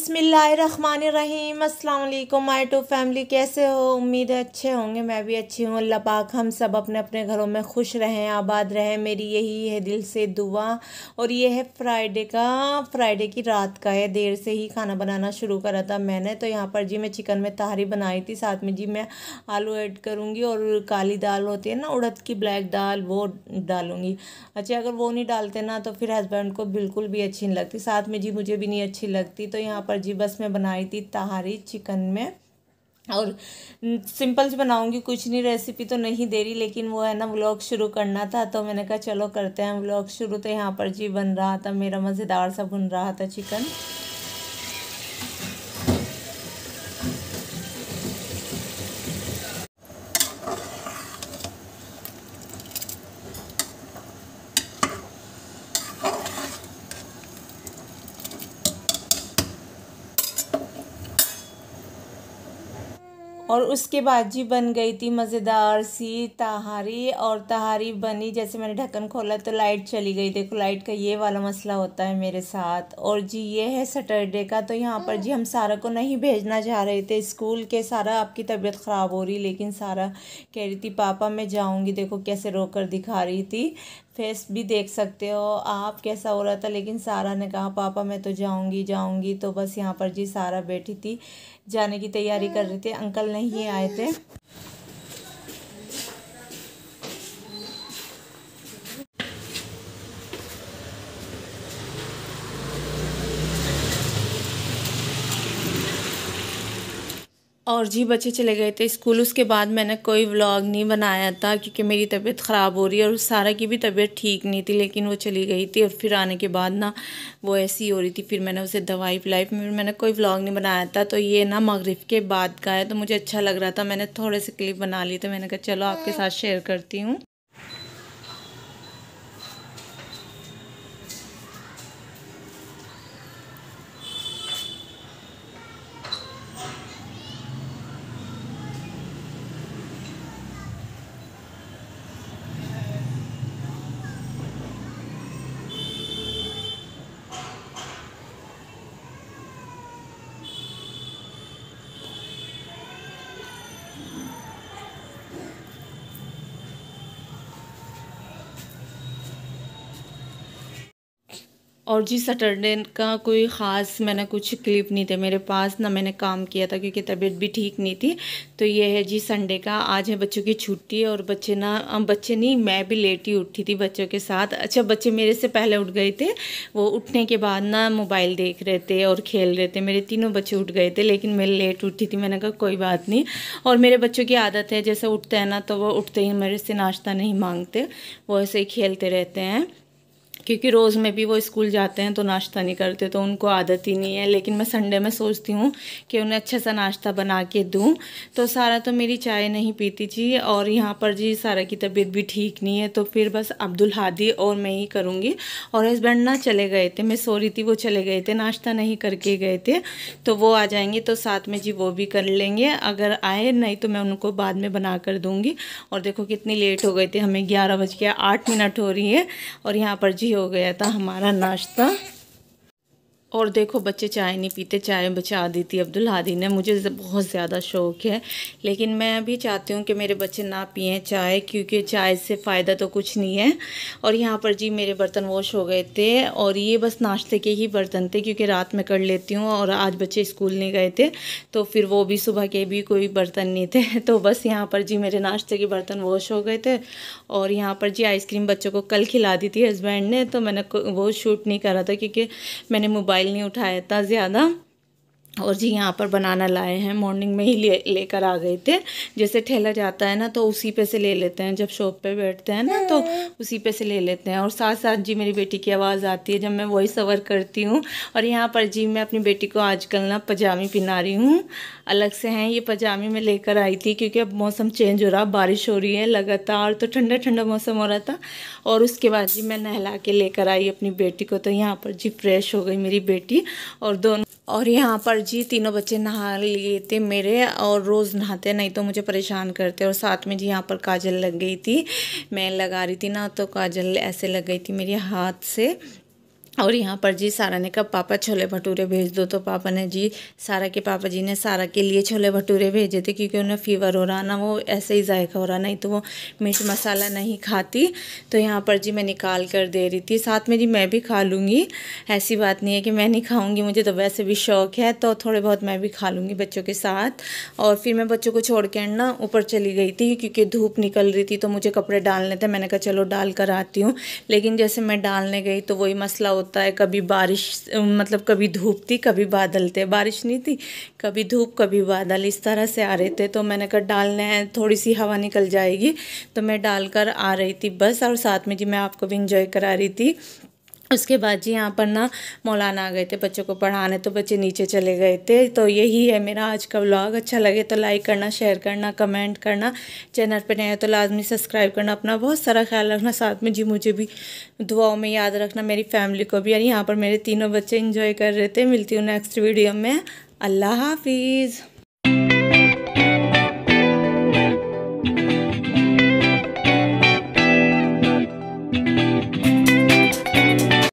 बिसमीम अल्लाम माई to family कैसे हो उम्मीद है अच्छे होंगे मैं भी अच्छी हूँ अल्लाह पाक हम सब अपने अपने घरों में खुश रहें आबाद रहें मेरी यही है दिल से दुआ और ये है फ्राइडे का फ्राइडे की रात का है देर से ही खाना बनाना शुरू करा था मैंने तो यहाँ पर जी मैं चिकन में तहारी बनाई थी साथ में जी मैं आलू ऐड करूँगी और काली दाल होती है ना उड़द की ब्लैक दाल वो डालूँगी अच्छा अगर वो नहीं डालते ना तो फिर हस्बैंड को बिल्कुल भी अच्छी नहीं लगती साथ में जी मुझे भी नहीं अच्छी लगती तो यहाँ पर जी बस मैं बनाई थी तहारी चिकन में और सिंपल से बनाऊंगी कुछ नहीं रेसिपी तो नहीं दे रही लेकिन वो है ना व्लॉग शुरू करना था तो मैंने कहा चलो करते हैं व्लॉग शुरू तो यहाँ पर जी बन रहा था मेरा मज़ेदार सा बन रहा था चिकन और उसके बाद जी बन गई थी मज़ेदार सी तहारी और तहारी बनी जैसे मैंने ढक्कन खोला तो लाइट चली गई देखो लाइट का ये वाला मसला होता है मेरे साथ और जी ये है सैटरडे का तो यहाँ पर जी हम सारा को नहीं भेजना चाह रहे थे स्कूल के सारा आपकी तबीयत ख़राब हो रही लेकिन सारा कह रही थी पापा मैं जाऊँगी देखो कैसे रो दिखा रही थी फेस भी देख सकते हो आप कैसा हो रहा था लेकिन सारा ने कहा पापा मैं तो जाऊंगी जाऊंगी तो बस यहाँ पर जी सारा बैठी थी जाने की तैयारी कर रही थी अंकल नहीं आए थे और जी बच्चे चले गए थे स्कूल उसके बाद मैंने कोई व्लॉग नहीं बनाया था क्योंकि मेरी तबीयत ख़राब हो रही है और उस सारा की भी तबीयत ठीक नहीं थी लेकिन वो चली गई थी और फिर आने के बाद ना वो ऐसी हो रही थी फिर मैंने उसे दवाई पिलाई फिर मैंने कोई व्लॉग नहीं बनाया था तो ये ना मगरब के बाद का है तो मुझे अच्छा लग रहा था मैंने थोड़े से क्लिप बना ली तो मैंने कहा चलो आपके हाँ। साथ शेयर करती हूँ और जी सैटरडे का कोई ख़ास मैंने कुछ क्लिप नहीं थे मेरे पास ना मैंने काम किया था क्योंकि तबीयत भी ठीक नहीं थी तो ये है जी संडे का आज है बच्चों की छुट्टी और बच्चे ना बच्चे नहीं मैं भी लेट ही उठी थी बच्चों के साथ अच्छा बच्चे मेरे से पहले उठ गए थे वो उठने के बाद ना मोबाइल देख रहे थे और खेल रहे थे मेरे तीनों बच्चे उठ गए थे लेकिन मैं लेट उठी थी मैंने कहा कोई बात नहीं और मेरे बच्चों की आदत है जैसे उठते हैं ना तो वो उठते ही मेरे से नाश्ता नहीं मांगते वो ऐसे ही खेलते रहते हैं क्योंकि रोज़ में भी वो स्कूल जाते हैं तो नाश्ता नहीं करते तो उनको आदत ही नहीं है लेकिन मैं संडे में सोचती हूँ कि उन्हें अच्छे सा नाश्ता बना के दूँ तो सारा तो मेरी चाय नहीं पीती जी और यहाँ पर जी सारा की तबीयत भी ठीक नहीं है तो फिर बस अब्दुल हादी और मैं ही करूँगी और हस्बैंड ना चले गए थे मैं सो रही थी वो चले गए थे नाश्ता नहीं करके गए थे तो वो आ जाएंगे तो साथ में जी वो भी कर लेंगे अगर आए नहीं तो मैं उनको बाद में बना कर दूँगी और देखो कितनी लेट हो गए थे हमें ग्यारह बज के आठ मिनट हो रही है और यहाँ पर जी रेडी हो गया था हमारा नाश्ता और देखो बच्चे चाय नहीं पीते चाय बचा दी थी अब्दुल हादी ने मुझे बहुत ज़्यादा शौक है लेकिन मैं भी चाहती हूँ कि मेरे बच्चे ना पिए चाय क्योंकि चाय से फ़ायदा तो कुछ नहीं है और यहाँ पर जी मेरे बर्तन वॉश हो गए थे और ये बस नाश्ते के ही बर्तन थे क्योंकि रात में कर लेती हूँ और आज बच्चे स्कूल नहीं गए थे तो फिर वो भी सुबह के भी कोई बर्तन नहीं थे तो बस यहाँ पर जी मेरे नाश्ते के बर्तन वॉश हो गए थे और यहाँ पर जी आइसक्रीम बच्चों को कल खिला दी थी हस्बैंड ने तो मैंने वो शूट नहीं करा था क्योंकि मैंने मोबाइल मोबाइल नहीं उठाया था ज़्यादा और जी यहाँ पर बनाना लाए हैं मॉर्निंग में ही ले लेकर आ गए थे जैसे ठेला जाता है ना तो उसी पे से ले लेते हैं जब शॉप पे बैठते हैं ना तो हम्म। उसी पे से ले लेते हैं और साथ साथ जी मेरी बेटी की आवाज़ आती है जब मैं वॉइस ओवर करती हूँ और यहाँ पर जी मैं अपनी बेटी को आजकल ना पजामी पहना रही हूँ अलग से हैं ये पजामी मैं लेकर आई थी क्योंकि अब मौसम चेंज हो रहा बारिश हो रही है लगातार तो ठंडा ठंडा मौसम हो रहा था और उसके बाद जी मैं नहला के लेकर आई अपनी बेटी को तो यहाँ पर जी फ्रेश हो गई मेरी बेटी और दोनों और यहाँ पर जी तीनों बच्चे नहा लिए थे मेरे और रोज़ नहाते नहीं तो मुझे परेशान करते और साथ में जी यहाँ पर काजल लग गई थी मैं लगा रही थी ना तो काजल ऐसे लग गई थी मेरे हाथ से और यहाँ पर जी सारा ने कहा पापा छोले भटूरे भेज दो तो पापा ने जी सारा के पापा जी ने सारा के लिए छोले भटूरे भेजे थे क्योंकि उन्हें फ़ीवर हो रहा ना वो ऐसे ही जायका हो रहा नहीं तो वो मिर्च मसाला नहीं खाती तो यहाँ पर जी मैं निकाल कर दे रही थी साथ में जी मैं भी खा लूँगी ऐसी बात नहीं है कि मैं नहीं खाऊँगी मुझे तो वैसे भी शौक है तो थोड़े बहुत मैं भी खा लूँगी बच्चों के साथ और फिर मैं बच्चों को छोड़ कर ना ऊपर चली गई थी क्योंकि धूप निकल रही थी तो मुझे कपड़े डालने थे मैंने कहा चलो डाल कर आती हूँ लेकिन जैसे मैं डालने गई तो वही मसला होता होता है कभी बारिश मतलब कभी धूप थी कभी बादल थे बारिश नहीं थी कभी धूप कभी बादल इस तरह से आ रहे थे तो मैंने कहा डालने हैं थोड़ी सी हवा निकल जाएगी तो मैं डालकर आ रही थी बस और साथ में जी मैं आपको भी इंजॉय करा रही थी उसके बाद जी यहाँ पर ना मौलाना आ गए थे बच्चों को पढ़ाने तो बच्चे नीचे चले गए थे तो यही है मेरा आज का व्लॉग अच्छा लगे तो लाइक करना शेयर करना कमेंट करना चैनल पर नए हो तो लाजमी सब्सक्राइब करना अपना बहुत सारा ख्याल रखना साथ में जी मुझे भी दुआओं में याद रखना मेरी फैमिली को भी यानी यहाँ पर मेरे तीनों बच्चे इंजॉय कर रहे थे मिलती हूँ नेक्स्ट वीडियो में अल्लाह हाफिज़